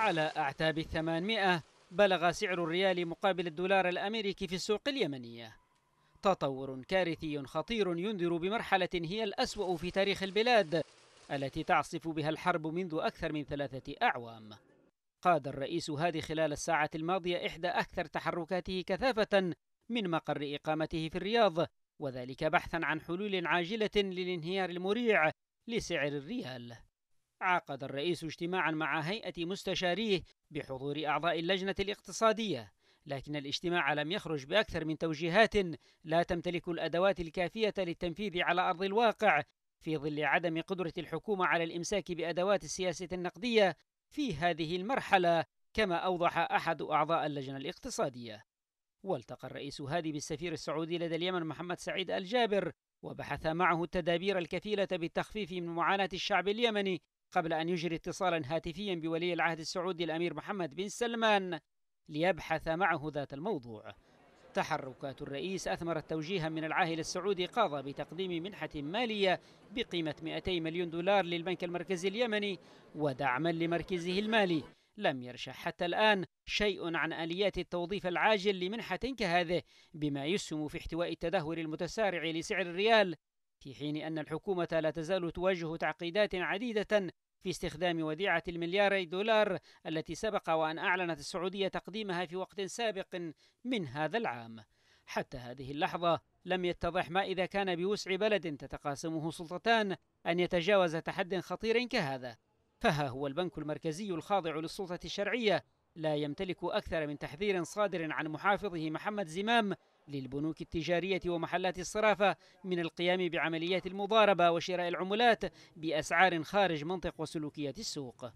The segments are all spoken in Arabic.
على أعتاب الثمانمائة بلغ سعر الريال مقابل الدولار الأمريكي في السوق اليمنية تطور كارثي خطير ينذر بمرحلة هي الأسوأ في تاريخ البلاد التي تعصف بها الحرب منذ أكثر من ثلاثة أعوام قاد الرئيس هادي خلال الساعة الماضية إحدى أكثر تحركاته كثافة من مقر إقامته في الرياض وذلك بحثا عن حلول عاجلة للانهيار المريع لسعر الريال عقد الرئيس اجتماعا مع هيئة مستشاريه بحضور أعضاء اللجنة الاقتصادية لكن الاجتماع لم يخرج بأكثر من توجيهات لا تمتلك الأدوات الكافية للتنفيذ على أرض الواقع في ظل عدم قدرة الحكومة على الإمساك بأدوات السياسة النقدية في هذه المرحلة كما أوضح أحد أعضاء اللجنة الاقتصادية والتقى الرئيس هادي بالسفير السعودي لدى اليمن محمد سعيد الجابر وبحث معه التدابير الكفيلة بالتخفيف من معاناة الشعب اليمني قبل أن يجري اتصالا هاتفيا بولي العهد السعودي الأمير محمد بن سلمان ليبحث معه ذات الموضوع تحركات الرئيس أثمرت توجيها من العاهل السعودي قاضى بتقديم منحة مالية بقيمة 200 مليون دولار للبنك المركزي اليمني ودعما لمركزه المالي لم يرشح حتى الآن شيء عن آليات التوظيف العاجل لمنحة كهذه بما يسهم في احتواء التدهور المتسارع لسعر الريال في حين أن الحكومة لا تزال تواجه تعقيدات عديدة في استخدام وديعة المليار دولار التي سبق وأن أعلنت السعودية تقديمها في وقت سابق من هذا العام حتى هذه اللحظة لم يتضح ما إذا كان بوسع بلد تتقاسمه سلطتان أن يتجاوز تحد خطير كهذا فها هو البنك المركزي الخاضع للسلطة الشرعية لا يمتلك أكثر من تحذير صادر عن محافظه محمد زمام للبنوك التجارية ومحلات الصرافة من القيام بعمليات المضاربة وشراء العملات بأسعار خارج منطق وسلوكيات السوق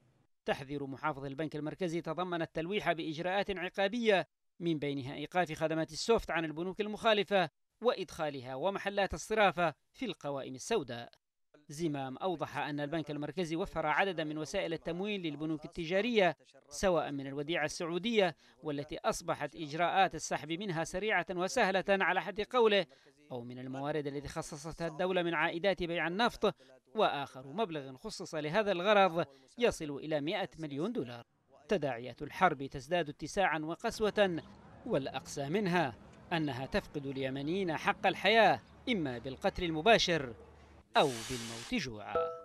تحذير محافظ البنك المركزي تضمن التلويح بإجراءات عقابية من بينها إيقاف خدمات السوفت عن البنوك المخالفة وإدخالها ومحلات الصرافة في القوائم السوداء زمام أوضح أن البنك المركزي وفر عددا من وسائل التمويل للبنوك التجارية سواء من الوديعة السعودية والتي أصبحت إجراءات السحب منها سريعة وسهلة على حد قوله أو من الموارد التي خصصتها الدولة من عائدات بيع النفط وآخر مبلغ خصص لهذا الغرض يصل إلى 100 مليون دولار تداعيات الحرب تزداد اتساعا وقسوة والأقسى منها أنها تفقد اليمنيين حق الحياة إما بالقتل المباشر أو بالموت جوعا